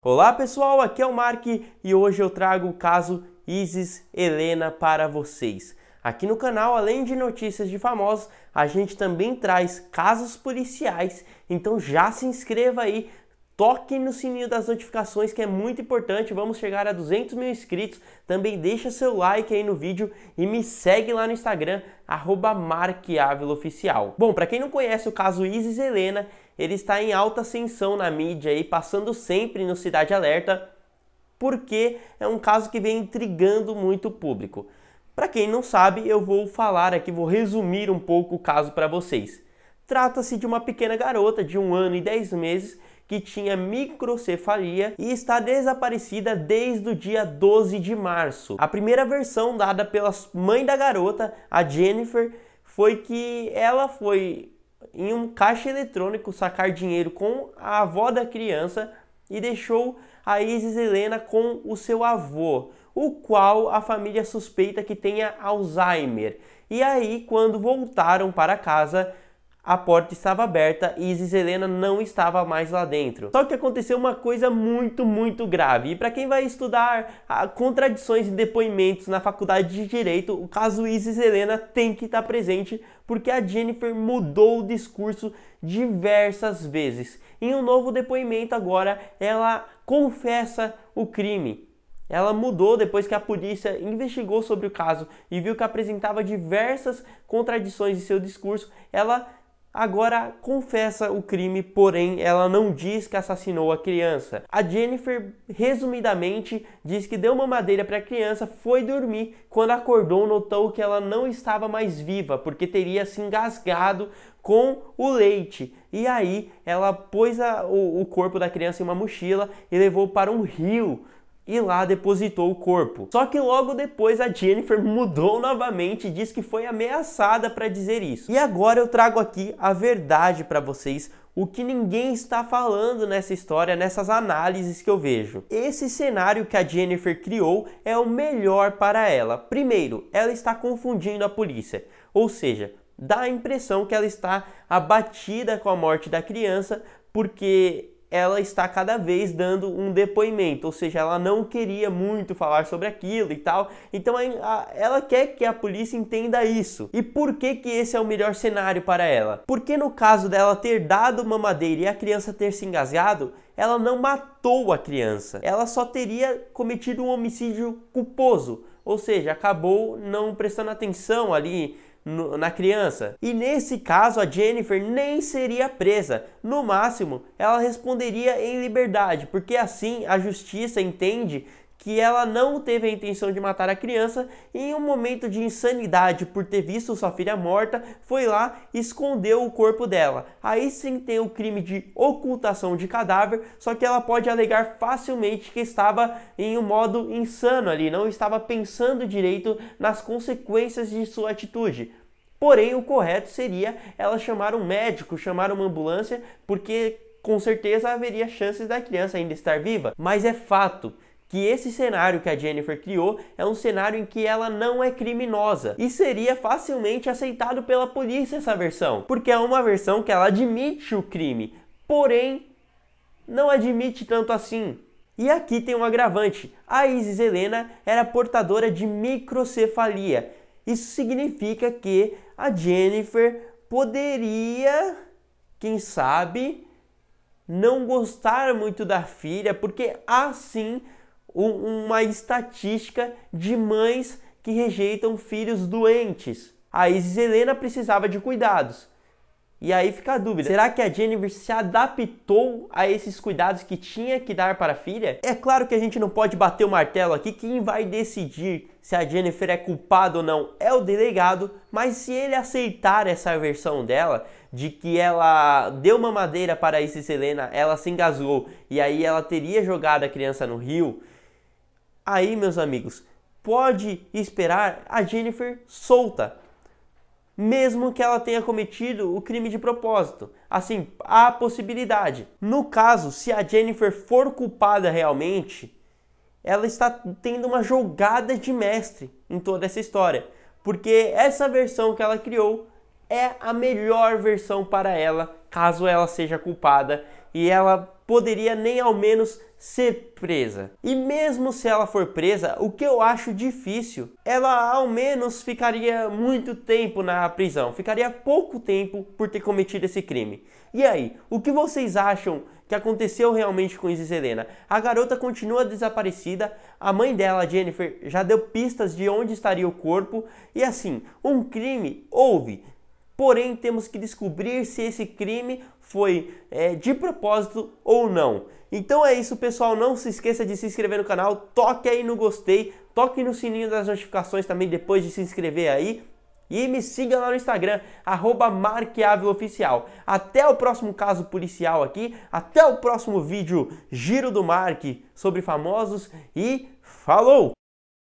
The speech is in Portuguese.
Olá pessoal, aqui é o Mark e hoje eu trago o caso Isis Helena para vocês. Aqui no canal, além de notícias de famosos, a gente também traz casos policiais, então já se inscreva aí, toque no sininho das notificações que é muito importante, vamos chegar a 200 mil inscritos, também deixa seu like aí no vídeo e me segue lá no Instagram, arroba Bom, para quem não conhece o caso Isis Helena, ele está em alta ascensão na mídia e passando sempre no Cidade Alerta, porque é um caso que vem intrigando muito o público. Para quem não sabe, eu vou falar aqui, vou resumir um pouco o caso para vocês. Trata-se de uma pequena garota de um ano e dez meses que tinha microcefalia e está desaparecida desde o dia 12 de março. A primeira versão dada pela mãe da garota, a Jennifer, foi que ela foi em um caixa eletrônico sacar dinheiro com a avó da criança e deixou a Isis Helena com o seu avô, o qual a família suspeita que tenha Alzheimer. E aí, quando voltaram para casa, a porta estava aberta e Isis Helena não estava mais lá dentro. Só que aconteceu uma coisa muito, muito grave. E para quem vai estudar ah, contradições e depoimentos na faculdade de Direito, o caso Isis Helena tem que estar presente porque a Jennifer mudou o discurso diversas vezes. Em um novo depoimento agora, ela confessa o crime. Ela mudou depois que a polícia investigou sobre o caso e viu que apresentava diversas contradições em seu discurso. Ela Agora confessa o crime, porém ela não diz que assassinou a criança. A Jennifer, resumidamente, diz que deu uma madeira para a criança, foi dormir. Quando acordou, notou que ela não estava mais viva, porque teria se engasgado com o leite. E aí ela pôs a, o, o corpo da criança em uma mochila e levou para um rio e lá depositou o corpo. Só que logo depois a Jennifer mudou novamente e disse que foi ameaçada para dizer isso. E agora eu trago aqui a verdade para vocês, o que ninguém está falando nessa história, nessas análises que eu vejo. Esse cenário que a Jennifer criou é o melhor para ela. Primeiro, ela está confundindo a polícia, ou seja, dá a impressão que ela está abatida com a morte da criança porque ela está cada vez dando um depoimento, ou seja, ela não queria muito falar sobre aquilo e tal. Então ela quer que a polícia entenda isso. E por que que esse é o melhor cenário para ela? Porque no caso dela ter dado mamadeira e a criança ter se engasgado, ela não matou a criança. Ela só teria cometido um homicídio culposo, ou seja, acabou não prestando atenção ali no, na criança. E nesse caso, a Jennifer nem seria presa. No máximo, ela responderia em liberdade, porque assim a justiça entende que ela não teve a intenção de matar a criança e em um momento de insanidade por ter visto sua filha morta, foi lá e escondeu o corpo dela. Aí sim tem o crime de ocultação de cadáver, só que ela pode alegar facilmente que estava em um modo insano ali, não estava pensando direito nas consequências de sua atitude. Porém, o correto seria ela chamar um médico, chamar uma ambulância, porque com certeza haveria chances da criança ainda estar viva. Mas é fato que esse cenário que a Jennifer criou é um cenário em que ela não é criminosa e seria facilmente aceitado pela polícia essa versão, porque é uma versão que ela admite o crime, porém não admite tanto assim. E aqui tem um agravante: a Isis Helena era portadora de microcefalia, isso significa que a Jennifer poderia, quem sabe, não gostar muito da filha, porque há sim um, uma estatística de mães que rejeitam filhos doentes. A Isis Helena precisava de cuidados. E aí fica a dúvida: será que a Jennifer se adaptou a esses cuidados que tinha que dar para a filha? É claro que a gente não pode bater o martelo aqui, quem vai decidir se a Jennifer é culpada ou não é o delegado, mas se ele aceitar essa versão dela de que ela deu uma madeira para Isis Selena, ela se engasgou e aí ela teria jogado a criança no rio, aí meus amigos, pode esperar a Jennifer solta mesmo que ela tenha cometido o crime de propósito. Assim, há possibilidade. No caso, se a Jennifer for culpada realmente, ela está tendo uma jogada de mestre em toda essa história, porque essa versão que ela criou é a melhor versão para ela, caso ela seja culpada e ela poderia nem ao menos ser presa. E mesmo se ela for presa, o que eu acho difícil, ela ao menos ficaria muito tempo na prisão, ficaria pouco tempo por ter cometido esse crime. E aí, o que vocês acham que aconteceu realmente com Isis Helena? A garota continua desaparecida, a mãe dela, Jennifer, já deu pistas de onde estaria o corpo, e assim, um crime houve, porém temos que descobrir se esse crime foi é, de propósito ou não. Então é isso, pessoal. Não se esqueça de se inscrever no canal, toque aí no gostei, toque no sininho das notificações também depois de se inscrever aí. E me siga lá no Instagram, @marqueáveloficial. Até o próximo caso policial aqui, até o próximo vídeo Giro do Marque sobre famosos e falou!